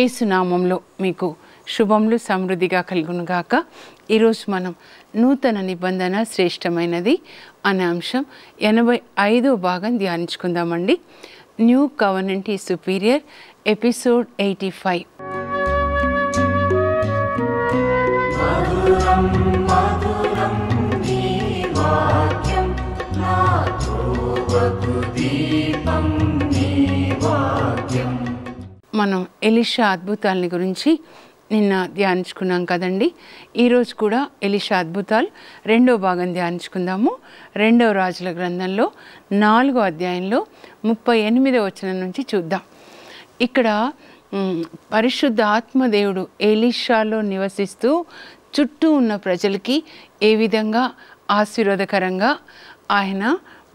ఏసునామంలో మీకు శుభములు సమృద్ధిగా కలుగునుగాక ఈరోజు మనం నూతన నిబంధన శ్రేష్టమైనది అనే అంశం ఎనభై ఐదో భాగం ధ్యానించుకుందామండి new covenant superior episode eighty five మనం ఎలిషా అద్భుతాలని గురించి నిన్న ధ్యానించుకున్నాం కదండి ఈరోజు కూడా ఎలిషా అద్భుతాలు రెండో భాగం ధ్యానించుకుందాము రెండవ రాజుల గ్రంథంలో నాలుగో అధ్యాయంలో ముప్పై ఎనిమిదో వచనం నుంచి చూద్దాం ఇక్కడ పరిశుద్ధ ఆత్మదేవుడు ఎలిషాలో నివసిస్తూ చుట్టూ ఉన్న ప్రజలకి ఏ విధంగా ఆశీర్వాదకరంగా ఆయన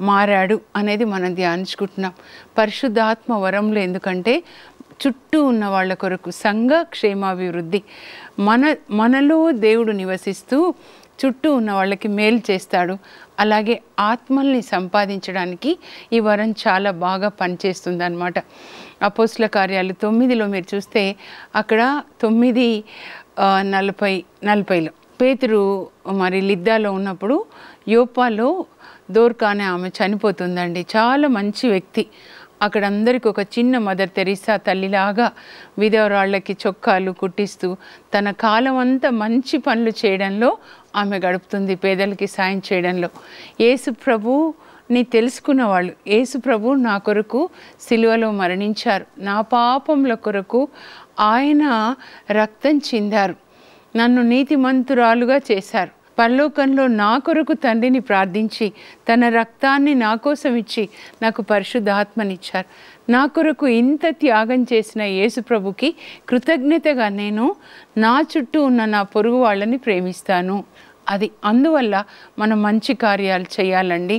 మారాడు అనేది మనం ధ్యానించుకుంటున్నాం పరిశుద్ధాత్మ వరంలో ఎందుకంటే చుట్టూ ఉన్న వాళ్ళ కొరకు సంఘ క్షేమాభివృద్ధి మన మనలో దేవుడు నివసిస్తూ చుట్టూ ఉన్న వాళ్ళకి మేలు చేస్తాడు అలాగే ఆత్మల్ని సంపాదించడానికి ఈ వరం చాలా బాగా పనిచేస్తుంది అనమాట అపోస్ల కార్యాలు తొమ్మిదిలో మీరు చూస్తే అక్కడ తొమ్మిది నలభై నలభైలో పేతురు మరి లిద్దాలో ఉన్నప్పుడు యోపాలో దోర్కానే ఆమె చనిపోతుందండి చాలా మంచి వ్యక్తి అక్కడ అందరికి ఒక చిన్న మదర్ తెరిసా తల్లిలాగా విధవరాళ్ళకి చొక్కాలు కుట్టిస్తూ తన కాలం అంతా మంచి పనులు చేయడంలో ఆమె గడుపుతుంది పేదలకి సాయం చేయడంలో యేసు ప్రభు ని తెలుసుకున్న వాళ్ళు యేసు ప్రభు నా కొరకు సిలువలో మరణించారు నా పాపముల కొరకు ఆయన రక్తం చిందారు నన్ను నీతిమంతురాలుగా చేశారు పరలోకంలో నా కొరకు తండ్రిని ప్రార్థించి తన రక్తాన్ని నా కోసం ఇచ్చి నాకు పరిశుద్ధాత్మనిచ్చారు నా కొరకు ఇంత త్యాగం చేసిన ప్రభుకి కృతజ్ఞతగా నేను నా చుట్టూ ఉన్న నా పొరుగు వాళ్ళని ప్రేమిస్తాను అది అందువల్ల మనం మంచి కార్యాలు చేయాలండి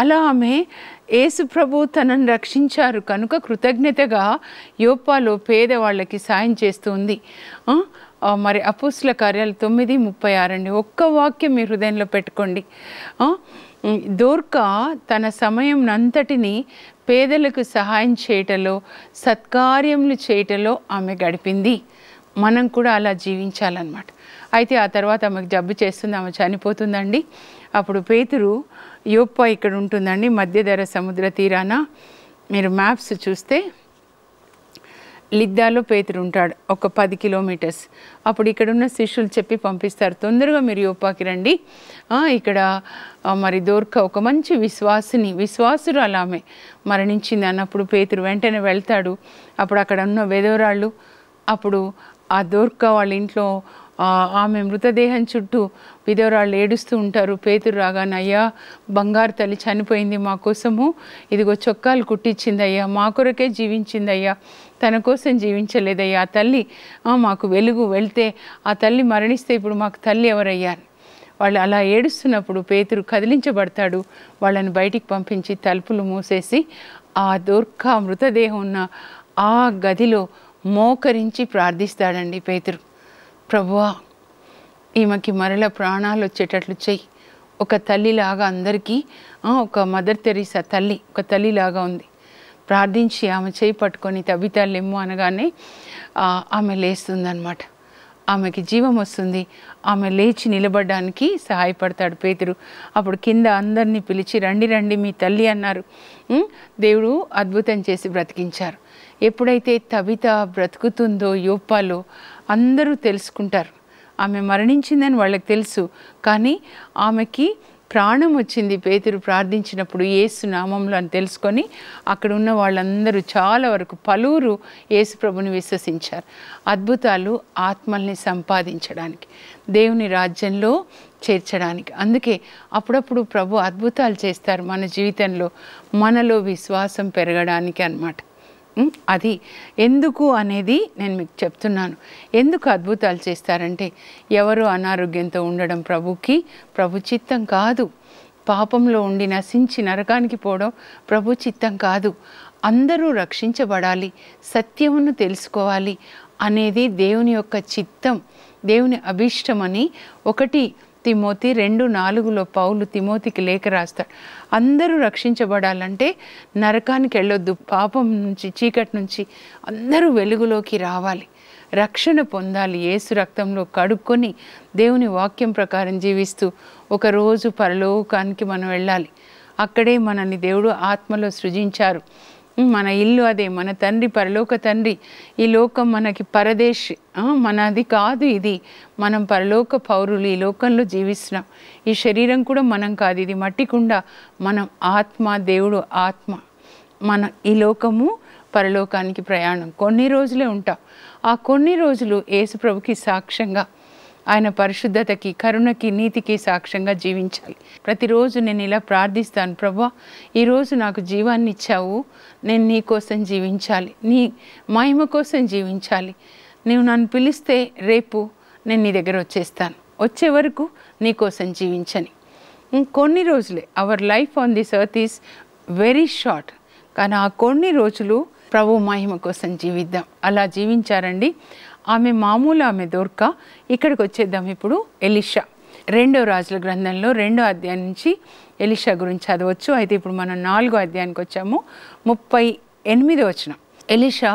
అలా ఆమె ప్రభు తనను రక్షించారు కనుక కృతజ్ఞతగా యోపాలో పేదవాళ్ళకి సాయం చేస్తుంది మరి అపుస్తుల కార్యాలు తొమ్మిది ముప్పై ఆరండి ఒక్క వాక్యం మీ హృదయంలో పెట్టుకోండి దోర్కా తన సమయం అంతటిని పేదలకు సహాయం చేయటలో సత్కార్యములు చేయటలో ఆమె గడిపింది మనం కూడా అలా జీవించాలన్నమాట అయితే ఆ తర్వాత ఆమెకు జబ్బు చేస్తుంది ఆమె చనిపోతుందండి అప్పుడు పేతురు యోప్ప ఇక్కడ ఉంటుందండి మధ్యధర సముద్ర తీరాన మీరు మ్యాప్స్ చూస్తే లిద్దాలో పేతురు ఉంటాడు ఒక పది కిలోమీటర్స్ అప్పుడు ఇక్కడ ఉన్న శిష్యులు చెప్పి పంపిస్తారు తొందరగా మీరు యోపాకి రండి ఇక్కడ మరి దోర్క ఒక మంచి విశ్వాసిని విశ్వాసురు అలామే మరణించింది అన్నప్పుడు పేతురు వెంటనే వెళ్తాడు అప్పుడు అక్కడ ఉన్న వెదవరాళ్ళు అప్పుడు ఆ దోర్క వాళ్ళ ఇంట్లో ఆమె మృతదేహం చుట్టూ విధవరాళ్ళు ఏడుస్తూ ఉంటారు పేతురు రాగానే అయ్యా బంగారు తల్లి చనిపోయింది మా కోసము ఇదిగో చొక్కాలు కుట్టించింది అయ్యా మా కొరకే జీవించింది అయ్యా తన కోసం జీవించలేదయ్యా ఆ తల్లి మాకు వెలుగు వెళ్తే ఆ తల్లి మరణిస్తే ఇప్పుడు మాకు తల్లి ఎవరయ్యారు వాళ్ళు అలా ఏడుస్తున్నప్పుడు పేతురు కదిలించబడతాడు వాళ్ళని బయటికి పంపించి తలుపులు మూసేసి ఆ దుర్ఖ మృతదేహం ఉన్న ఆ గదిలో మోకరించి ప్రార్థిస్తాడండి పేతురు ప్రభువా ఈమెకి మరల ప్రాణాలు వచ్చేటట్లు చెయ్యి ఒక తల్లిలాగా అందరికీ ఒక మదర్ తెరీసా తల్లి ఒక తల్లిలాగా ఉంది ప్రార్థించి ఆమె చేయి పట్టుకొని తబితా లెమ్ము అనగానే ఆమె లేస్తుందనమాట ఆమెకి జీవం వస్తుంది ఆమె లేచి నిలబడడానికి సహాయపడతాడు పేతురు అప్పుడు కింద అందరినీ పిలిచి రండి రండి మీ తల్లి అన్నారు దేవుడు అద్భుతం చేసి బ్రతికించారు ఎప్పుడైతే తవిత బ్రతుకుతుందో యోపాలో అందరూ తెలుసుకుంటారు ఆమె మరణించిందని వాళ్ళకి తెలుసు కానీ ఆమెకి ప్రాణం వచ్చింది పేతురు ప్రార్థించినప్పుడు ఏసు నామంలో అని తెలుసుకొని అక్కడ ఉన్న వాళ్ళందరూ చాలా వరకు పలువురు యేసు ప్రభుని విశ్వసించారు అద్భుతాలు ఆత్మల్ని సంపాదించడానికి దేవుని రాజ్యంలో చేర్చడానికి అందుకే అప్పుడప్పుడు ప్రభు అద్భుతాలు చేస్తారు మన జీవితంలో మనలో విశ్వాసం పెరగడానికి అనమాట అది ఎందుకు అనేది నేను మీకు చెప్తున్నాను ఎందుకు అద్భుతాలు చేస్తారంటే ఎవరు అనారోగ్యంతో ఉండడం ప్రభుకి ప్రభు చిత్తం కాదు పాపంలో ఉండి నశించి నరకానికి పోవడం ప్రభు చిత్తం కాదు అందరూ రక్షించబడాలి సత్యమును తెలుసుకోవాలి అనేది దేవుని యొక్క చిత్తం దేవుని అభీష్టమని ఒకటి తిమోతి రెండు నాలుగులో పౌలు తిమోతికి లేఖ రాస్తాడు అందరూ రక్షించబడాలంటే నరకానికి వెళ్ళొద్దు పాపం నుంచి చీకటి నుంచి అందరూ వెలుగులోకి రావాలి రక్షణ పొందాలి ఏసు రక్తంలో కడుక్కొని దేవుని వాక్యం ప్రకారం జీవిస్తూ ఒకరోజు పరలోకానికి మనం వెళ్ళాలి అక్కడే మనల్ని దేవుడు ఆత్మలో సృజించారు మన ఇల్లు అదే మన తండ్రి పరలోక తండ్రి ఈ లోకం మనకి పరదేశ్ మనది కాదు ఇది మనం పరలోక పౌరులు ఈ లోకంలో జీవిస్తున్నాం ఈ శరీరం కూడా మనం కాదు ఇది మట్టికుండా మనం ఆత్మ దేవుడు ఆత్మ మన ఈ లోకము పరలోకానికి ప్రయాణం కొన్ని రోజులే ఉంటాం ఆ కొన్ని రోజులు యేసుప్రభుకి సాక్ష్యంగా ఆయన పరిశుద్ధతకి కరుణకి నీతికి సాక్ష్యంగా జీవించాలి ప్రతిరోజు నేను ఇలా ప్రార్థిస్తాను ప్రభా ఈరోజు నాకు జీవాన్ని ఇచ్చావు నేను నీ కోసం జీవించాలి నీ మహిమ కోసం జీవించాలి నువ్వు నన్ను పిలిస్తే రేపు నేను నీ దగ్గర వచ్చేస్తాను వచ్చే వరకు నీ కోసం జీవించని కొన్ని రోజులే our life on this earth is very short కానీ ఆ కొన్ని రోజులు ప్రభు మహిమ కోసం జీవిద్దాం అలా జీవించారండి ఆమె మామూలు ఆమె దొర్క ఇక్కడికి వచ్చేద్దాం ఇప్పుడు ఎలిషా రెండో రాజుల గ్రంథంలో రెండో అధ్యాయం నుంచి ఎలిషా గురించి చదవచ్చు అయితే ఇప్పుడు మనం నాలుగో అధ్యాయానికి వచ్చాము ముప్పై ఎనిమిది వచ్చిన ఎలిషా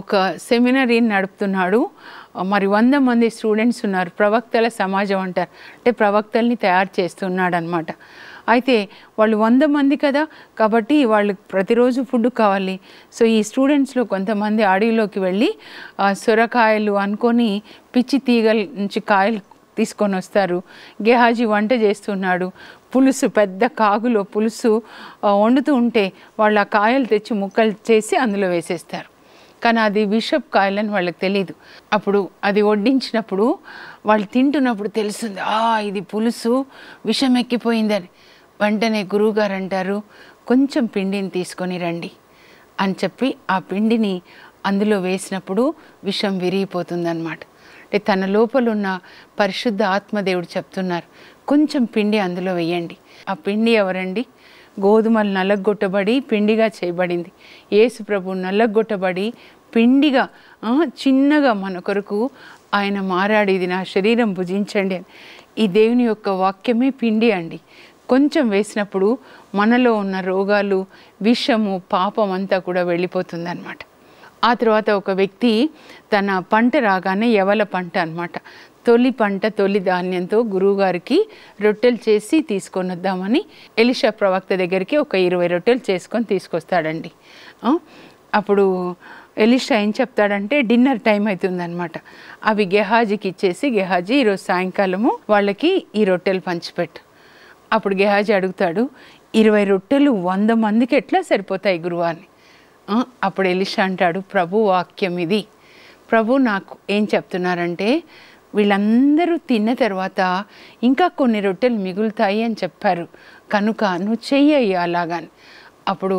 ఒక సెమినరీ నడుపుతున్నాడు మరి వంద మంది స్టూడెంట్స్ ఉన్నారు ప్రవక్తల సమాజం అంటారు అంటే ప్రవక్తల్ని తయారు చేస్తున్నాడు అనమాట అయితే వాళ్ళు వంద మంది కదా కాబట్టి వాళ్ళు ప్రతిరోజు ఫుడ్ కావాలి సో ఈ స్టూడెంట్స్లో కొంతమంది అడవిలోకి వెళ్ళి సొరకాయలు అనుకొని పిచ్చి తీగల నుంచి కాయలు తీసుకొని వస్తారు గెహాజీ వంట చేస్తున్నాడు పులుసు పెద్ద కాగులో పులుసు వండుతూ ఉంటే వాళ్ళు ఆ కాయలు తెచ్చి ముక్కలు చేసి అందులో వేసేస్తారు కానీ అది విషప్ కాయలని వాళ్ళకి తెలియదు అప్పుడు అది వడ్డించినప్పుడు వాళ్ళు తింటున్నప్పుడు తెలుస్తుంది ఆ ఇది పులుసు విషం ఎక్కిపోయిందని వెంటనే గురువుగారు అంటారు కొంచెం పిండిని తీసుకొని రండి అని చెప్పి ఆ పిండిని అందులో వేసినప్పుడు విషం విరిగిపోతుందన్నమాట అంటే తన లోపల ఉన్న పరిశుద్ధ ఆత్మదేవుడు చెప్తున్నారు కొంచెం పిండి అందులో వేయండి ఆ పిండి ఎవరండి గోధుమలు నల్లగొట్టబడి పిండిగా చేయబడింది యేసు ప్రభు నల్లగొట్టబడి పిండిగా చిన్నగా మన కొరకు ఆయన మారాడు ఇది నా శరీరం భుజించండి అని ఈ దేవుని యొక్క వాక్యమే పిండి అండి కొంచెం వేసినప్పుడు మనలో ఉన్న రోగాలు విషము పాపం అంతా కూడా వెళ్ళిపోతుందన్నమాట ఆ తర్వాత ఒక వ్యక్తి తన పంట రాగానే ఎవల పంట అనమాట తొలి పంట తొలి ధాన్యంతో గురువుగారికి రొట్టెలు చేసి తీసుకొని వద్దామని ఎలిషా ప్రవక్త దగ్గరికి ఒక ఇరవై రొట్టెలు చేసుకొని తీసుకొస్తాడండి అప్పుడు ఎలిషా ఏం చెప్తాడంటే డిన్నర్ టైం అవుతుందనమాట అవి గెహాజీకి ఇచ్చేసి గెహాజీ ఈరోజు సాయంకాలము వాళ్ళకి ఈ రొట్టెలు పంచిపెట్టు అప్పుడు గెహాజీ అడుగుతాడు ఇరవై రొట్టెలు వంద మందికి ఎట్లా సరిపోతాయి గురువా అని అప్పుడు ఎలిషా అంటాడు ప్రభు వాక్యం ఇది ప్రభు నాకు ఏం చెప్తున్నారంటే వీళ్ళందరూ తిన్న తర్వాత ఇంకా కొన్ని రొట్టెలు మిగులుతాయి అని చెప్పారు కనుక నువ్వు చెయ్యి అలాగని అప్పుడు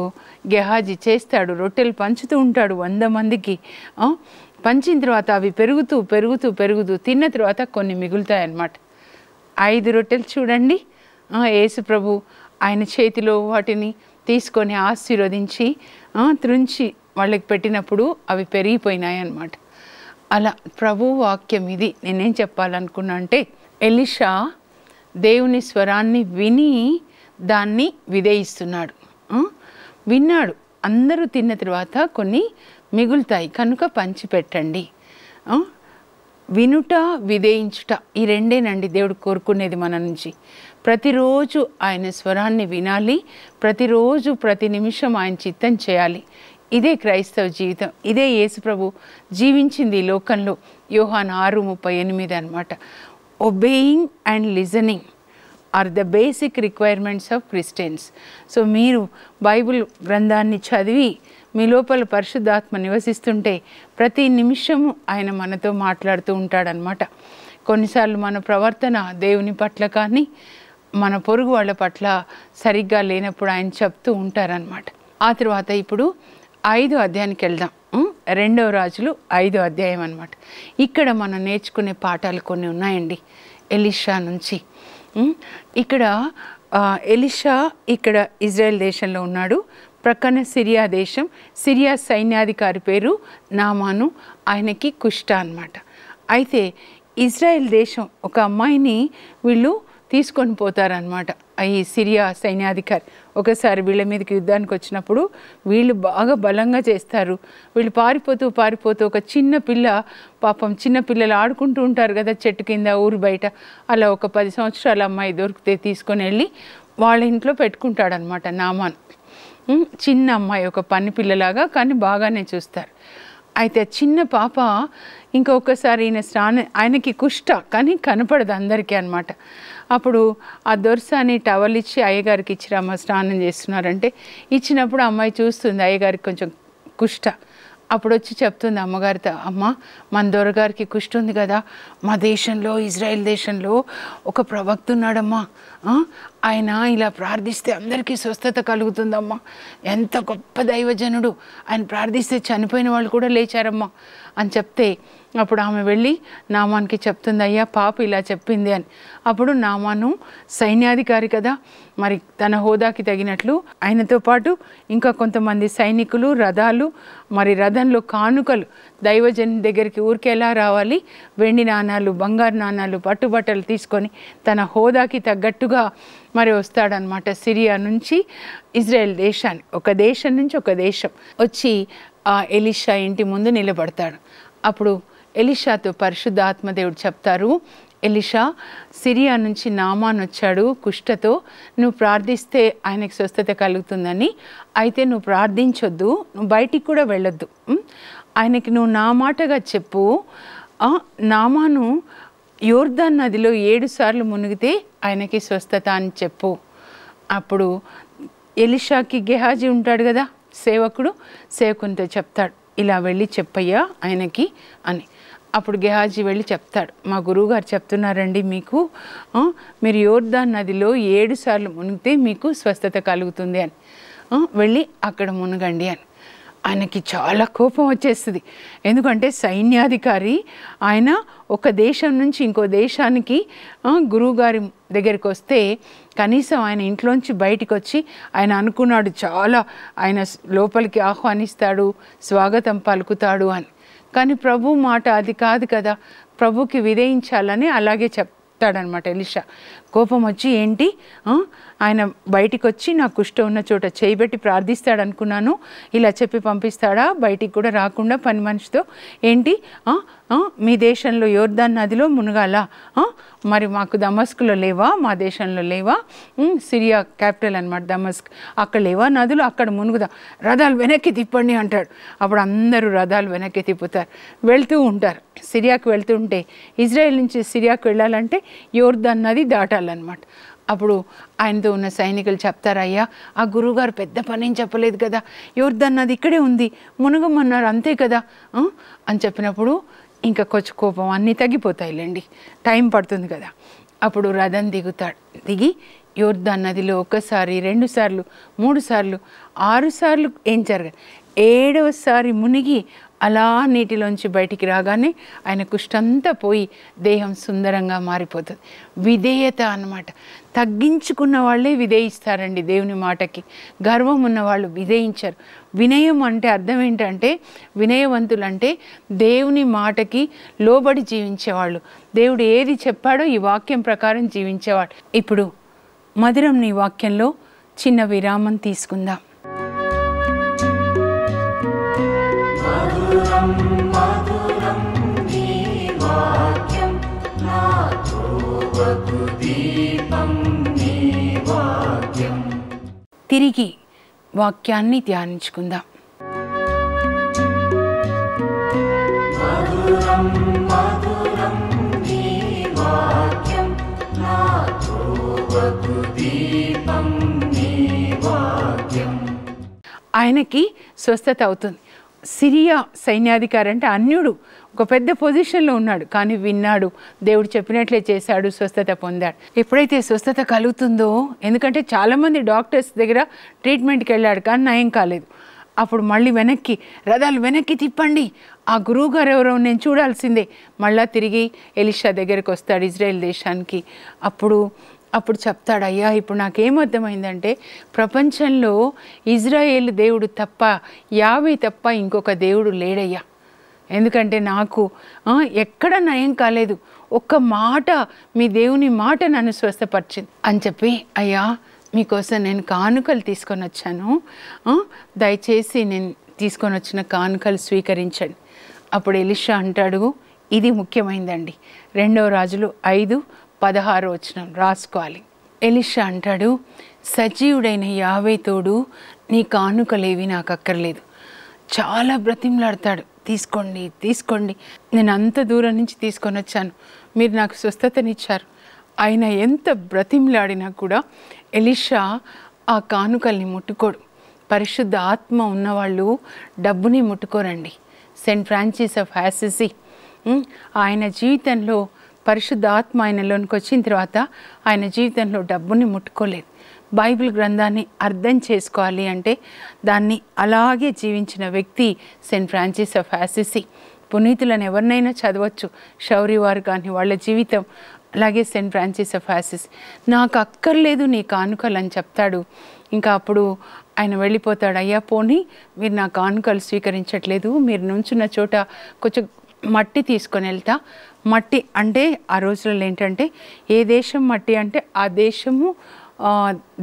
గెహాజీ చేస్తాడు రొట్టెలు పంచుతూ ఉంటాడు వంద మందికి పంచిన తర్వాత అవి పెరుగుతూ పెరుగుతూ పెరుగుతూ తిన్న తర్వాత కొన్ని మిగులుతాయి అన్నమాట ఐదు రొట్టెలు చూడండి యేసు ప్రభు ఆయన చేతిలో వాటిని తీసుకొని ఆశీర్వదించి త్రుంచి వాళ్ళకి పెట్టినప్పుడు అవి పెరిగిపోయినాయి అన్నమాట అలా ప్రభు వాక్యం ఇది నేనేం చెప్పాలనుకున్నా అంటే ఎలిషా దేవుని స్వరాన్ని విని దాన్ని విధేయిస్తున్నాడు విన్నాడు అందరూ తిన్న తర్వాత కొన్ని మిగులుతాయి కనుక పంచిపెట్టండి వినుట విధేయించుట ఈ రెండేనండి దేవుడు కోరుకునేది మన నుంచి ప్రతిరోజు ఆయన స్వరాన్ని వినాలి ప్రతిరోజు ప్రతి నిమిషం ఆయన చిత్తం చేయాలి ఇదే క్రైస్తవ జీవితం ఇదే యేసుప్రభు జీవించింది లోకంలో యోహాన్ ఆరు ముప్పై ఎనిమిది అనమాట obeying and listening are the basic requirements of Christians so మీరు బైబిల్ గ్రంథాన్ని చదివి మీ లోపల పరిశుద్ధాత్మ నివసిస్తుంటే ప్రతి నిమిషము ఆయన మనతో మాట్లాడుతూ ఉంటాడనమాట కొన్నిసార్లు మన ప్రవర్తన దేవుని పట్ల కానీ మన పొరుగు వాళ్ళ పట్ల సరిగ్గా లేనప్పుడు ఆయన చెప్తూ ఉంటారనమాట ఆ తర్వాత ఇప్పుడు ఐదో అధ్యాయానికి వెళ్దాం రెండవ రాజులు ఐదో అధ్యాయం అనమాట ఇక్కడ మనం నేర్చుకునే పాఠాలు కొన్ని ఉన్నాయండి ఎలిషా నుంచి ఇక్కడ ఎలిషా ఇక్కడ ఇజ్రాయెల్ దేశంలో ఉన్నాడు ప్రక్కన సిరియా దేశం సిరియా సైన్యాధికారి పేరు నామాను ఆయనకి కుష్ట అనమాట అయితే ఇజ్రాయెల్ దేశం ఒక అమ్మాయిని వీళ్ళు తీసుకొని పోతారనమాట ఈ సిరియా సైన్యాధికారి ఒకసారి వీళ్ళ మీదకి యుద్ధానికి వచ్చినప్పుడు వీళ్ళు బాగా బలంగా చేస్తారు వీళ్ళు పారిపోతూ పారిపోతూ ఒక చిన్న పిల్ల పాపం చిన్న పిల్లలు ఆడుకుంటూ ఉంటారు కదా చెట్టు కింద ఊరు బయట అలా ఒక పది సంవత్సరాల అమ్మాయి దొరికితే తీసుకొని వెళ్ళి వాళ్ళ ఇంట్లో పెట్టుకుంటాడనమాట నామాన్ చిన్న అమ్మాయి ఒక పని పిల్లలాగా కానీ బాగానే చూస్తారు అయితే చిన్న పాప ఇంకొకసారి ఈయన స్నానం ఆయనకి కుష్ట కానీ కనపడదు అందరికీ అనమాట అప్పుడు ఆ అని టవల్ ఇచ్చి అయ్యగారికి ఇచ్చిరమ్మ స్నానం చేస్తున్నారంటే ఇచ్చినప్పుడు అమ్మాయి చూస్తుంది అయ్యగారికి కొంచెం కుష్ట అప్పుడు వచ్చి చెప్తుంది అమ్మగారితో అమ్మ మన దొరగారికి కుష్టి ఉంది కదా మా దేశంలో ఇజ్రాయెల్ దేశంలో ఒక ప్రవక్త ఉన్నాడమ్మా ఆయన ఇలా ప్రార్థిస్తే అందరికీ స్వస్థత కలుగుతుందమ్మా ఎంత గొప్ప దైవజనుడు ఆయన ప్రార్థిస్తే చనిపోయిన వాళ్ళు కూడా లేచారమ్మా అని చెప్తే అప్పుడు ఆమె వెళ్ళి నామానికి చెప్తుంది అయ్యా పాప ఇలా చెప్పింది అని అప్పుడు నామాను సైన్యాధికారి కదా మరి తన హోదాకి తగినట్లు ఆయనతో పాటు ఇంకా కొంతమంది సైనికులు రథాలు మరి రథంలో కానుకలు దైవజన్ దగ్గరికి ఎలా రావాలి వెండి నాణాలు బంగారు నాణాలు పట్టుబట్టలు తీసుకొని తన హోదాకి తగ్గట్టుగా మరి వస్తాడనమాట సిరియా నుంచి ఇజ్రాయెల్ దేశాన్ని ఒక దేశం నుంచి ఒక దేశం వచ్చి ఆ ఎలిషా ఇంటి ముందు నిలబడతాడు అప్పుడు ఎలిషాతో పరిశుద్ధాత్మదేవుడు చెప్తారు ఎలిషా సిరియా నుంచి నామాన్ వచ్చాడు కుష్ఠతో నువ్వు ప్రార్థిస్తే ఆయనకు స్వస్థత కలుగుతుందని అయితే నువ్వు ప్రార్థించొద్దు నువ్వు బయటికి కూడా వెళ్ళొద్దు ఆయనకి నువ్వు నా మాటగా చెప్పు నామాను యోర్ధన్ నదిలో ఏడు సార్లు మునిగితే ఆయనకి స్వస్థత అని చెప్పు అప్పుడు ఎలిషాకి గెహాజీ ఉంటాడు కదా సేవకుడు సేవకునితో చెప్తాడు ఇలా వెళ్ళి చెప్పయ్యా ఆయనకి అని అప్పుడు గెహాజీ వెళ్ళి చెప్తాడు మా గురువుగారు చెప్తున్నారండి మీకు మీరు యోర్ధాన్ నదిలో ఏడు సార్లు మునిగితే మీకు స్వస్థత కలుగుతుంది అని వెళ్ళి అక్కడ మునగండి అని ఆయనకి చాలా కోపం వచ్చేస్తుంది ఎందుకంటే సైన్యాధికారి ఆయన ఒక దేశం నుంచి ఇంకో దేశానికి గురువుగారి దగ్గరికి వస్తే కనీసం ఆయన ఇంట్లోంచి బయటకు వచ్చి ఆయన అనుకున్నాడు చాలా ఆయన లోపలికి ఆహ్వానిస్తాడు స్వాగతం పలుకుతాడు అని కానీ ప్రభు మాట అది కాదు కదా ప్రభుకి విధేయించాలని అలాగే చెప్తాను చెప్తాడనమాట ఎలిషా కోపం వచ్చి ఏంటి ఆయన బయటికి వచ్చి నా కుష్ట ఉన్న చోట చేయిబెట్టి ప్రార్థిస్తాడు అనుకున్నాను ఇలా చెప్పి పంపిస్తాడా బయటికి కూడా రాకుండా పని మనిషితో ఏంటి మీ దేశంలో యోర్ధన్ నదిలో మునగాల మరి మాకు దమస్కులో లేవా మా దేశంలో లేవా సిరియా క్యాపిటల్ అనమాట దమస్క్ అక్కడ లేవా నదులు అక్కడ మునుగుదా రథాలు వెనక్కి తిప్పండి అంటాడు అప్పుడు అందరూ రథాలు వెనక్కి తిప్పుతారు వెళ్తూ ఉంటారు సిరియాకు వెళ్తుంటే ఇజ్రాయెల్ నుంచి సిరియాకు వెళ్ళాలంటే యోర్ధన్ నది దాటాలన్నమాట అప్పుడు ఆయనతో ఉన్న సైనికులు చెప్తారయ్యా ఆ గురువుగారు పెద్ద ఏం చెప్పలేదు కదా నది ఇక్కడే ఉంది మునుగమన్నారు అంతే కదా అని చెప్పినప్పుడు ఇంకా కొంచెం కోపం అన్నీ తగ్గిపోతాయిలేండి టైం పడుతుంది కదా అప్పుడు రథం దిగుతాడు దిగి యోర్ధన్ నదిలో ఒకసారి రెండు సార్లు మూడు సార్లు ఆరు సార్లు ఏం జరగదు ఏడవసారి మునిగి అలా నీటిలోంచి బయటికి రాగానే ఆయన కుష్టంతా పోయి దేహం సుందరంగా మారిపోతుంది విధేయత అనమాట తగ్గించుకున్న వాళ్ళే విధేయిస్తారండి దేవుని మాటకి గర్వం ఉన్నవాళ్ళు విధేయించరు వినయం అంటే అర్థం ఏంటంటే వినయవంతులు అంటే దేవుని మాటకి లోబడి జీవించేవాళ్ళు దేవుడు ఏది చెప్పాడో ఈ వాక్యం ప్రకారం జీవించేవాడు ఇప్పుడు మధురం నీ వాక్యంలో చిన్న విరామం తీసుకుందాం తిరిగి వాక్యాన్ని ధ్యానించుకుందాం ఆయనకి స్వస్థత అవుతుంది సిరియా సైన్యాధికారి అంటే అన్యుడు ఒక పెద్ద పొజిషన్లో ఉన్నాడు కానీ విన్నాడు దేవుడు చెప్పినట్లే చేశాడు స్వస్థత పొందాడు ఎప్పుడైతే స్వస్థత కలుగుతుందో ఎందుకంటే చాలామంది డాక్టర్స్ దగ్గర ట్రీట్మెంట్కి వెళ్ళాడు కానీ నయం కాలేదు అప్పుడు మళ్ళీ వెనక్కి రథాలు వెనక్కి తిప్పండి ఆ గురువు గారు ఎవరో నేను చూడాల్సిందే మళ్ళా తిరిగి ఎలిషా దగ్గరికి వస్తాడు ఇజ్రాయెల్ దేశానికి అప్పుడు అప్పుడు చెప్తాడు అయ్యా ఇప్పుడు నాకేమర్థమైందంటే ప్రపంచంలో ఇజ్రాయేల్ దేవుడు తప్ప యావే తప్ప ఇంకొక దేవుడు లేడయ్యా ఎందుకంటే నాకు ఎక్కడ నయం కాలేదు ఒక్క మాట మీ దేవుని మాట నన్ను స్వస్థపరిచింది అని చెప్పి అయ్యా మీకోసం నేను కానుకలు తీసుకొని వచ్చాను దయచేసి నేను తీసుకొని వచ్చిన కానుకలు స్వీకరించండి అప్పుడు ఎలిషా అంటాడు ఇది ముఖ్యమైందండి రెండవ రాజులు ఐదు పదహారు వచ్చిన రాసుకోవాలి ఎలిషా అంటాడు సజీవుడైన యావే తోడు నీ కానుకలేవి నాకు అక్కర్లేదు చాలా బ్రతిమలాడతాడు తీసుకోండి తీసుకోండి నేను అంత దూరం నుంచి తీసుకొని వచ్చాను మీరు నాకు స్వస్థతనిచ్చారు ఆయన ఎంత బ్రతిమలాడినా కూడా ఎలిషా ఆ కానుకల్ని ముట్టుకోడు పరిశుద్ధ ఆత్మ ఉన్నవాళ్ళు డబ్బుని ముట్టుకోరండి సెయింట్ ఫ్రాన్సిస్ ఆఫ్ హ్యాసిసి ఆయన జీవితంలో పరిశుద్ధ ఆత్మ ఆయనలోనికి వచ్చిన తర్వాత ఆయన జీవితంలో డబ్బుని ముట్టుకోలేదు బైబిల్ గ్రంథాన్ని అర్థం చేసుకోవాలి అంటే దాన్ని అలాగే జీవించిన వ్యక్తి సెయింట్ ఫ్రాన్సిస్ ఆఫ్ ఆసిసి పునీతులను ఎవరినైనా చదవచ్చు శౌరి వారు కానీ వాళ్ళ జీవితం అలాగే సెయింట్ ఫ్రాన్సిస్ ఆఫ్ ఆసిస్ నాకు అక్కర్లేదు నీ కానుకలు అని చెప్తాడు ఇంకా అప్పుడు ఆయన వెళ్ళిపోతాడు అయ్యా పోనీ మీరు నా కానుకలు స్వీకరించట్లేదు మీరు నుంచున్న చోట కొంచెం మట్టి తీసుకొని వెళ్తా మట్టి అంటే ఆ రోజులలో ఏంటంటే ఏ దేశం మట్టి అంటే ఆ దేశము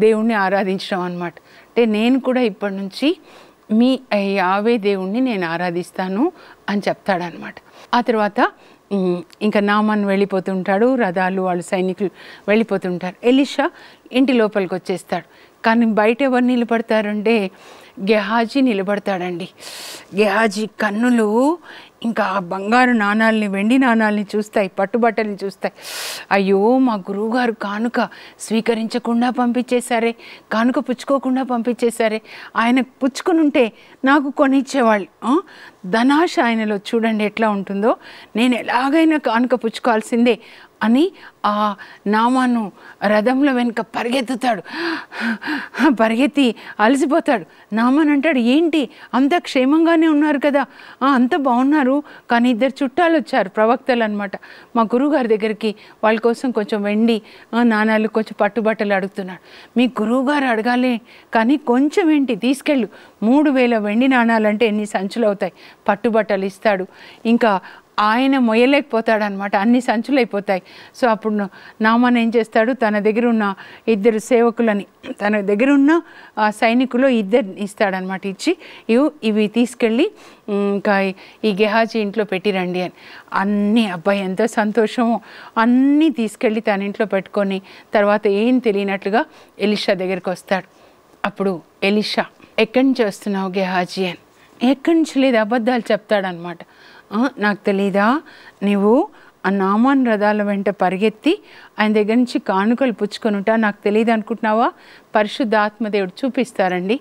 దేవుణ్ణి ఆరాధించడం అనమాట అంటే నేను కూడా ఇప్పటి నుంచి మీ యావే దేవుణ్ణి నేను ఆరాధిస్తాను అని చెప్తాడనమాట ఆ తర్వాత ఇంకా నామాన్ వెళ్ళిపోతుంటాడు రథాలు వాళ్ళు సైనికులు వెళ్ళిపోతుంటారు ఎలిషా ఇంటి లోపలికి వచ్చేస్తాడు కానీ బయట ఎవరు నిలబడతారంటే గెహాజీ నిలబడతాడండి గెహాజీ కన్నులు ఇంకా ఆ బంగారు నాణాలని వెండి నాణాలని చూస్తాయి పట్టుబట్టల్ని చూస్తాయి అయ్యో మా గురువుగారు కానుక స్వీకరించకుండా పంపించేశారే కానుక పుచ్చుకోకుండా పంపించేశారే ఆయన పుచ్చుకునుంటే నాకు కొనిచ్చేవాళ్ళు ధనాశ ఆయనలో చూడండి ఎట్లా ఉంటుందో నేను ఎలాగైనా కానుక పుచ్చుకోవాల్సిందే అని ఆ నామాను రథంలో వెనుక పరిగెత్తుతాడు పరిగెత్తి అలసిపోతాడు నామాన్ అంటాడు ఏంటి అంత క్షేమంగానే ఉన్నారు కదా అంత బాగున్నారు కానీ ఇద్దరు చుట్టాలు వచ్చారు ప్రవక్తలు అనమాట మా గురువుగారి దగ్గరికి వాళ్ళ కోసం కొంచెం వెండి నాణాలు కొంచెం పట్టుబట్టలు అడుగుతున్నాడు మీ గురువుగారు అడగాలి కానీ కొంచెం ఏంటి తీసుకెళ్ళు మూడు వేల వెండి నాణాలంటే ఎన్ని సంచులు అవుతాయి పట్టుబట్టలు ఇస్తాడు ఇంకా ఆయన మొయ్యలేకపోతాడనమాట అన్ని సంచులు అయిపోతాయి సో అప్పుడు నామాన్ ఏం చేస్తాడు తన దగ్గర ఉన్న ఇద్దరు సేవకులని తన దగ్గర ఉన్న సైనికులు ఇద్దరిని ఇస్తాడనమాట ఇచ్చి ఇవి ఇవి తీసుకెళ్ళి ఇంకా ఈ గెహాజీ ఇంట్లో పెట్టిరండి అని అన్నీ అబ్బాయి ఎంత సంతోషమో అన్నీ తీసుకెళ్ళి తన ఇంట్లో పెట్టుకొని తర్వాత ఏం తెలియనట్లుగా ఎలిషా దగ్గరికి వస్తాడు అప్పుడు ఎలిషా ఎక్కడి నుంచి వస్తున్నావు గెహాజీ అని ఎక్కడి నుంచి లేదు అబద్ధాలు చెప్తాడనమాట నాకు తెలీదా నీవు ఆ నామాన్ రథాల వెంట పరిగెత్తి ఆయన దగ్గర నుంచి కానుకలు పుచ్చుకొనుట నాకు తెలియదు అనుకుంటున్నావా పరిశుద్ధాత్మదేవుడు చూపిస్తారండి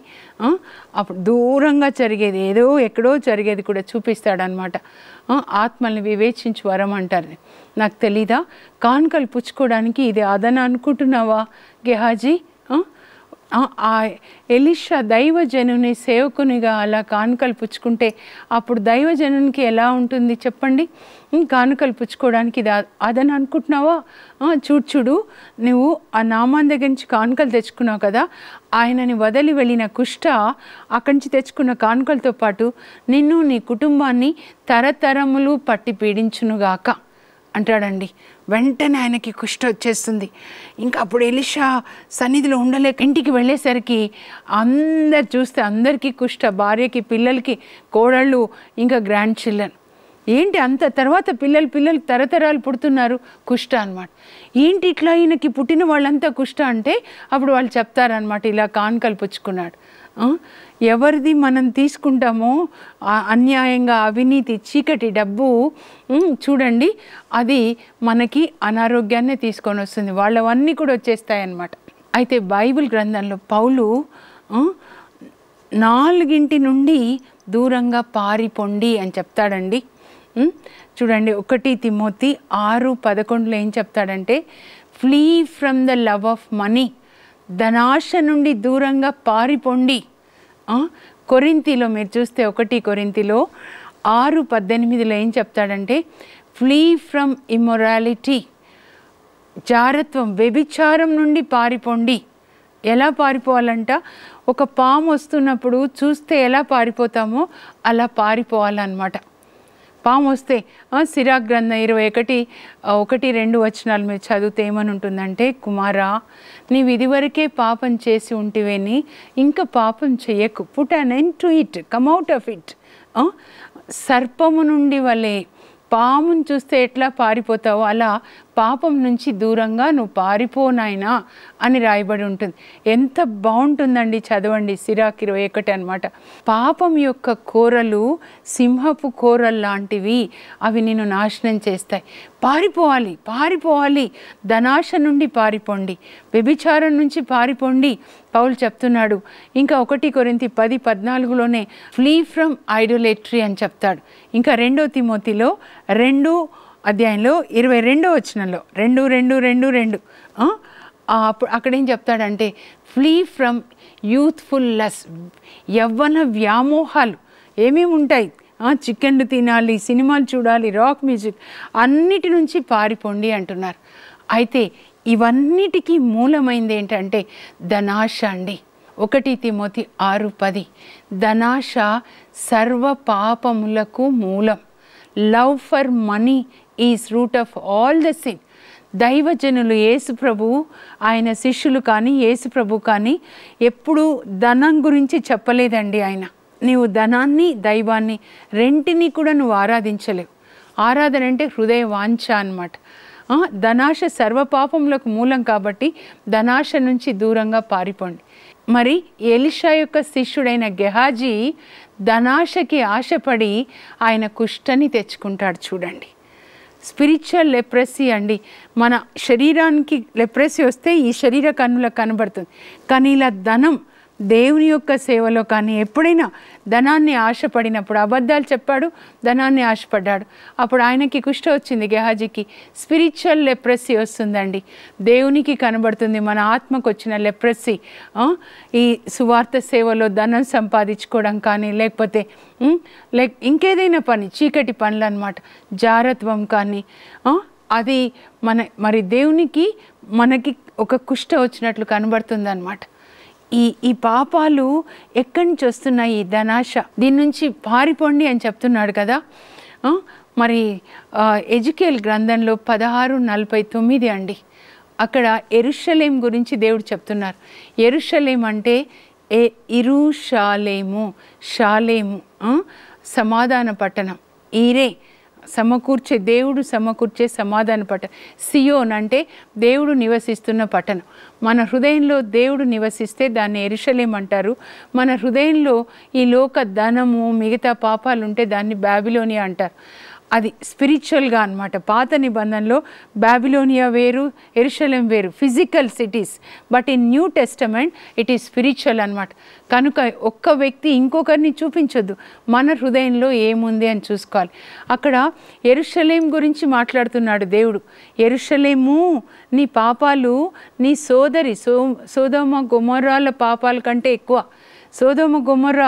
అప్పుడు దూరంగా జరిగేది ఏదో ఎక్కడో జరిగేది కూడా చూపిస్తాడనమాట ఆత్మల్ని వివేచించి వరం అంటారు నాకు తెలీదా కానుకలు పుచ్చుకోవడానికి ఇది అదన అనుకుంటున్నావా గెహాజీ ఆ ఎలిషా దైవజనుని సేవకునిగా అలా కానుకలు పుచ్చుకుంటే అప్పుడు దైవజనునికి ఎలా ఉంటుంది చెప్పండి కానుకలు పుచ్చుకోవడానికి ఇది అదని అనుకుంటున్నావా చూడు చూడు నువ్వు ఆ నామాన్ దగ్గర నుంచి కానుకలు తెచ్చుకున్నావు కదా ఆయనని వదిలి వెళ్ళిన కుష్ట అక్కడి నుంచి తెచ్చుకున్న కానుకలతో పాటు నిన్ను నీ కుటుంబాన్ని తరతరములు పట్టి పీడించునుగాక అంటాడండి వెంటనే ఆయనకి కుష్ట వచ్చేస్తుంది ఇంకా అప్పుడు ఎలిషా సన్నిధిలో ఉండలేక ఇంటికి వెళ్ళేసరికి అందరు చూస్తే అందరికీ కుష్ట భార్యకి పిల్లలకి కోడళ్ళు ఇంకా గ్రాండ్ చిల్డ్రన్ ఏంటి అంత తర్వాత పిల్లలు పిల్లలు తరతరాలు పుడుతున్నారు కుష్ట అనమాట ఏంటి ఇట్లా ఈయనకి పుట్టిన వాళ్ళంతా కుష్ట అంటే అప్పుడు వాళ్ళు చెప్తారనమాట ఇలా కాన్ కల్పించుకున్నాడు ఎవరిది మనం తీసుకుంటామో అన్యాయంగా అవినీతి చీకటి డబ్బు చూడండి అది మనకి అనారోగ్యాన్ని తీసుకొని వస్తుంది వాళ్ళవన్నీ కూడా వచ్చేస్తాయి అనమాట అయితే బైబిల్ గ్రంథంలో పౌలు నాలుగింటి నుండి దూరంగా పారిపోండి అని చెప్తాడండి చూడండి ఒకటి తిమోతి ఆరు పదకొండులో ఏం చెప్తాడంటే flee from the love of money ధనాశ నుండి దూరంగా పారిపోండి కొరింతిలో మీరు చూస్తే ఒకటి కొరింతిలో ఆరు పద్దెనిమిదిలో ఏం చెప్తాడంటే ఫ్లీ ఫ్రమ్ ఇమొరాలిటీ జారత్వం వ్యభిచారం నుండి పారిపోండి ఎలా పారిపోవాలంట ఒక పాము వస్తున్నప్పుడు చూస్తే ఎలా పారిపోతామో అలా పారిపోవాలన్నమాట పాము వస్తే సిరాక్ గ్రంథం ఇరవై ఒకటి ఒకటి రెండు వచనాలు మీరు చదివితే ఏమని ఉంటుందంటే కుమారా నీవు ఇదివరకే పాపం చేసి ఉంటివేని ఇంకా పాపం చేయకు put an end to it out of it సర్పము నుండి వలే పామును చూస్తే ఎట్లా పారిపోతావో అలా పాపం నుంచి దూరంగా నువ్వు పారిపోనాయనా అని రాయబడి ఉంటుంది ఎంత బాగుంటుందండి చదవండి సిరాక్ ఇరవై ఒకటి అనమాట పాపం యొక్క కూరలు సింహపు కూరలు లాంటివి అవి నేను నాశనం చేస్తాయి పారిపోవాలి పారిపోవాలి ధనాశ నుండి పారిపోండి వ్యభిచారం నుంచి పారిపోండి పౌలు చెప్తున్నాడు ఇంకా ఒకటి కొరింతి పది పద్నాలుగులోనే ఫ్లీ ఫ్రమ్ ఐడోలేట్రీ అని చెప్తాడు ఇంకా రెండో తిమోతిలో రెండు అధ్యాయంలో ఇరవై రెండో వచనంలో రెండు రెండు రెండు రెండు అప్పుడు అక్కడేం చెప్తాడంటే ఫ్లీ ఫ్రమ్ యూత్ఫుల్ లస్ యవ్వన వ్యామోహాలు ఏమేమి ఉంటాయి చికెన్లు తినాలి సినిమాలు చూడాలి రాక్ మ్యూజిక్ అన్నిటి నుంచి పారిపోండి అంటున్నారు అయితే ఇవన్నిటికీ మూలమైంది ఏంటంటే ధనాశ అండి ఒకటి తిమోతి ఆరు పది ధనాశ సర్వ పాపములకు మూలం love for money is root of all the sin దైవజనులు ప్రభు ఆయన శిష్యులు కానీ ప్రభు కానీ ఎప్పుడు ధనం గురించి చెప్పలేదండి ఆయన నీవు దైవాన్ని రెంటిని కూడా నువ్వు ఆరాధించలేవు ఆరాధన అంటే హృదయ వాంఛ అనమాట ధనాశ సర్వపాపంలకు మూలం కాబట్టి ధనాశ నుంచి దూరంగా పారిపోండి మరి ఎలిషా యొక్క శిష్యుడైన గెహాజీ ధనాశకి ఆశపడి ఆయన కుష్టని తెచ్చుకుంటాడు చూడండి స్పిరిచువల్ లెప్రసీ అండి మన శరీరానికి లెప్రసీ వస్తే ఈ శరీర కన్నుల కనబడుతుంది కానీ ఇలా ధనం దేవుని యొక్క సేవలో కానీ ఎప్పుడైనా ధనాన్ని ఆశపడినప్పుడు అబద్ధాలు చెప్పాడు ధనాన్ని ఆశపడ్డాడు అప్పుడు ఆయనకి కుష్ట వచ్చింది గెహాజీకి స్పిరిచువల్ లెప్రసీ వస్తుందండి దేవునికి కనబడుతుంది మన ఆత్మకు వచ్చిన లెప్రసీ ఈ సువార్త సేవలో ధనం సంపాదించుకోవడం కానీ లేకపోతే లైక్ ఇంకేదైనా పని చీకటి పనులు అనమాట జారత్వం కానీ అది మన మరి దేవునికి మనకి ఒక కుష్ట వచ్చినట్లు కనబడుతుంది అనమాట ఈ ఈ పాపాలు ఎక్కడి నుంచి వస్తున్నాయి ధనాశ దీని నుంచి పారిపోండి అని చెప్తున్నాడు కదా మరి ఎజుకేల్ గ్రంథంలో పదహారు నలభై తొమ్మిది అండి అక్కడ ఎరుషలేం గురించి దేవుడు చెప్తున్నారు ఎరుషలేం అంటే ఏ ఇరుషాలేము షాలేము సమాధాన పట్టణం ఈరే సమకూర్చే దేవుడు సమకూర్చే సమాధాన పట్టణం సియోన్ అంటే దేవుడు నివసిస్తున్న పట్టణం మన హృదయంలో దేవుడు నివసిస్తే దాన్ని ఎరిశలేం అంటారు మన హృదయంలో ఈ లోక ధనము మిగతా పాపాలు ఉంటే దాన్ని బ్యాబిలోని అంటారు అది స్పిరిచువల్గా అనమాట పాత నిబంధనలో బాబిలోనియా వేరు ఎరుషలేం వేరు physical cities but in New Testament it is spiritual అనమాట కనుక ఒక్క వ్యక్తి ఇంకొకరిని చూపించొద్దు మన హృదయంలో ఏముంది అని చూసుకోవాలి అక్కడ ఎరుషలేం గురించి మాట్లాడుతున్నాడు దేవుడు ఎరుషలేము నీ పాపాలు నీ సోదరి సో సోదమ గుమరాల పాపాల కంటే ఎక్కువ సోదమ గుమర్రా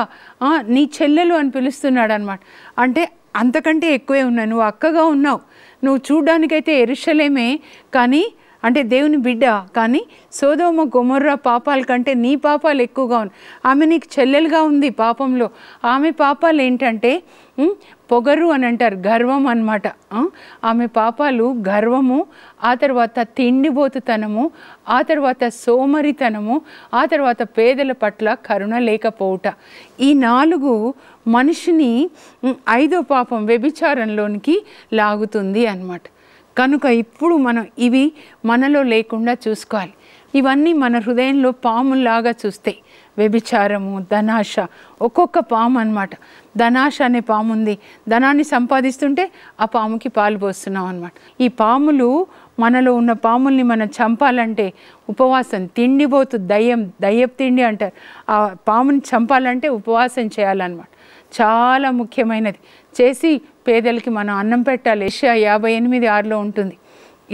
నీ చెల్లెలు అని పిలుస్తున్నాడు అనమాట అంటే అంతకంటే ఎక్కువే ఉన్నావు నువ్వు అక్కగా ఉన్నావు నువ్వు చూడ్డానికైతే ఎరుషలేమే కానీ అంటే దేవుని బిడ్డ కానీ సోదోమ గుమర్ర పాపాల కంటే నీ పాపాలు ఎక్కువగా ఉన్నాయి ఆమె నీకు చెల్లెలుగా ఉంది పాపంలో ఆమె పాపాలు ఏంటంటే పొగరు అని అంటారు గర్వం అనమాట ఆమె పాపాలు గర్వము ఆ తర్వాత తిండిబోతుతనము ఆ తర్వాత సోమరితనము ఆ తర్వాత పేదల పట్ల కరుణ లేకపోవుట ఈ నాలుగు మనిషిని ఐదో పాపం వ్యభిచారంలోనికి లాగుతుంది అనమాట కనుక ఇప్పుడు మనం ఇవి మనలో లేకుండా చూసుకోవాలి ఇవన్నీ మన హృదయంలో పాములాగా చూస్తాయి వ్యభిచారము ధనాశ ఒక్కొక్క పాము అనమాట ధనాశ అనే పాము ఉంది ధనాన్ని సంపాదిస్తుంటే ఆ పాముకి పాలు పోస్తున్నాం అనమాట ఈ పాములు మనలో ఉన్న పాముల్ని మనం చంపాలంటే ఉపవాసం తిండిపోతు దయ్యం దయ్యపు తిండి అంటారు ఆ పాముని చంపాలంటే ఉపవాసం చేయాలన్నమాట చాలా ముఖ్యమైనది చేసి పేదలకి మనం అన్నం పెట్టాలి ఏషియా యాభై ఎనిమిది ఆరులో ఉంటుంది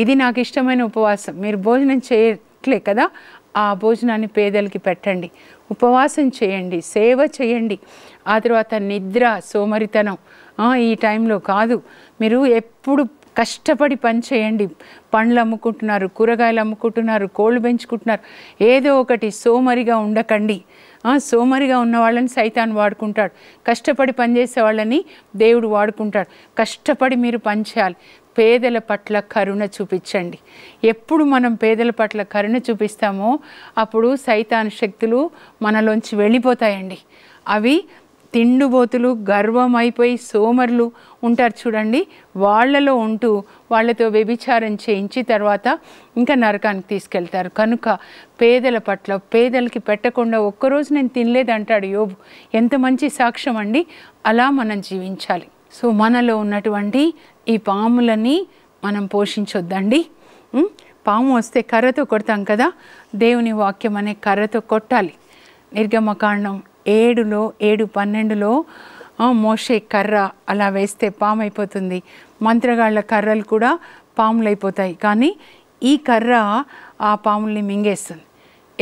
ఇది నాకు ఇష్టమైన ఉపవాసం మీరు భోజనం చేయట్లే కదా ఆ భోజనాన్ని పేదలకి పెట్టండి ఉపవాసం చేయండి సేవ చేయండి ఆ తర్వాత నిద్ర సోమరితనం ఈ టైంలో కాదు మీరు ఎప్పుడు కష్టపడి పని చేయండి పండ్లు అమ్ముకుంటున్నారు కూరగాయలు అమ్ముకుంటున్నారు కోళ్ళు పెంచుకుంటున్నారు ఏదో ఒకటి సోమరిగా ఉండకండి సోమరిగా ఉన్న వాళ్ళని సైతాన్ వాడుకుంటాడు కష్టపడి పనిచేసే వాళ్ళని దేవుడు వాడుకుంటాడు కష్టపడి మీరు పనిచేయాలి పేదల పట్ల కరుణ చూపించండి ఎప్పుడు మనం పేదల పట్ల కరుణ చూపిస్తామో అప్పుడు సైతాన్ శక్తులు మనలోంచి వెళ్ళిపోతాయండి అవి తిండుబోతులు గర్వం అయిపోయి సోమరులు ఉంటారు చూడండి వాళ్లలో ఉంటూ వాళ్ళతో వ్యభిచారం చేయించి తర్వాత ఇంకా నరకానికి తీసుకెళ్తారు కనుక పేదల పట్ల పేదలకి పెట్టకుండా ఒక్కరోజు నేను తినలేదంటాడు యోబు ఎంత మంచి సాక్ష్యం అండి అలా మనం జీవించాలి సో మనలో ఉన్నటువంటి ఈ పాములని మనం పోషించొద్దండి పాము వస్తే కర్రతో కొడతాం కదా దేవుని వాక్యం అనే కర్రతో కొట్టాలి నిర్గమకాండం ఏడులో ఏడు పన్నెండులో మోషే కర్ర అలా వేస్తే పాము అయిపోతుంది మంత్రగాళ్ళ కర్రలు కూడా పాములైపోతాయి కానీ ఈ కర్ర ఆ పాముల్ని మింగేస్తుంది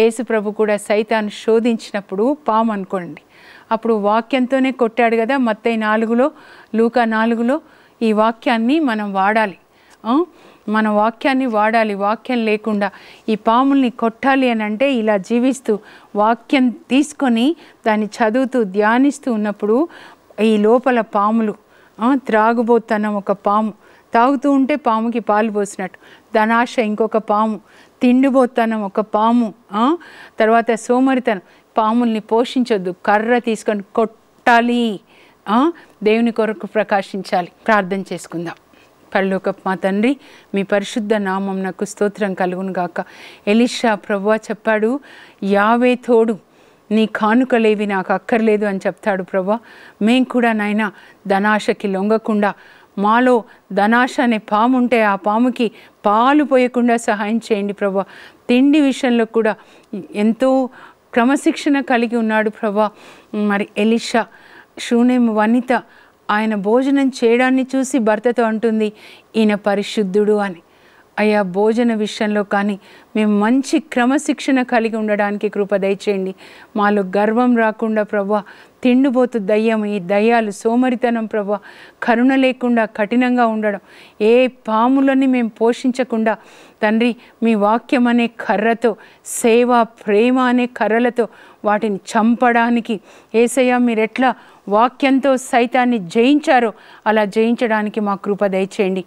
యేసుప్రభు కూడా సైతాన్ని శోధించినప్పుడు పాము అనుకోండి అప్పుడు వాక్యంతోనే కొట్టాడు కదా మత్తై నాలుగులో లూకా నాలుగులో ఈ వాక్యాన్ని మనం వాడాలి మన వాక్యాన్ని వాడాలి వాక్యం లేకుండా ఈ పాముల్ని కొట్టాలి అని అంటే ఇలా జీవిస్తూ వాక్యం తీసుకొని దాన్ని చదువుతూ ధ్యానిస్తూ ఉన్నప్పుడు ఈ లోపల పాములు త్రాగుబోతన్న ఒక పాము తాగుతూ ఉంటే పాముకి పాలు పోసినట్టు ధనాశ ఇంకొక పాము తిండిబోతనం ఒక పాము తర్వాత సోమరితనం పాముల్ని పోషించొద్దు కర్ర తీసుకొని కొట్టాలి దేవుని కొరకు ప్రకాశించాలి ప్రార్థన చేసుకుందాం పరలోకపు మా తండ్రి మీ పరిశుద్ధ నామం నాకు స్తోత్రం కలుగును గాక ఎలిషా ప్రభువ చెప్పాడు యావే తోడు నీ కానుకలేవి నాకు అక్కర్లేదు అని చెప్తాడు ప్రభా మేం కూడా నాయన ధనాశకి లొంగకుండా మాలో ధనాశ అనే పాము ఉంటే ఆ పాముకి పాలు పోయకుండా సహాయం చేయండి ప్రభా తిండి విషయంలో కూడా ఎంతో క్రమశిక్షణ కలిగి ఉన్నాడు ప్రభా మరి ఎలిషా షూనేమ్ వనిత ఆయన భోజనం చేయడాన్ని చూసి భర్తతో అంటుంది ఈయన పరిశుద్ధుడు అని అయ్యా భోజన విషయంలో కానీ మేము మంచి క్రమశిక్షణ కలిగి ఉండడానికి కృప దయచేయండి మాలో గర్వం రాకుండా ప్రభు తిండిపోతు దయ్యం ఈ దయ్యాలు సోమరితనం ప్రభు కరుణ లేకుండా కఠినంగా ఉండడం ఏ పాములని మేము పోషించకుండా తండ్రి మీ వాక్యం అనే కర్రతో సేవ ప్రేమ అనే కర్రలతో వాటిని చంపడానికి ఏసయ్య మీరు ఎట్లా వాక్యంతో సైతాన్ని జయించారో అలా జయించడానికి మా కృప దయచేయండి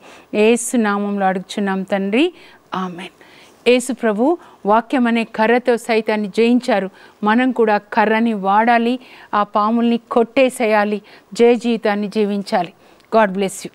ఏసు నామంలో అడుగుచున్నాం తండ్రి ఆమెన్ ఏసు ప్రభు వాక్యం అనే కర్రతో సైతాన్ని జయించారు మనం కూడా కర్రని వాడాలి ఆ పాముల్ని కొట్టేసేయాలి జయ జీవితాన్ని జీవించాలి గాడ్ బ్లెస్ యూ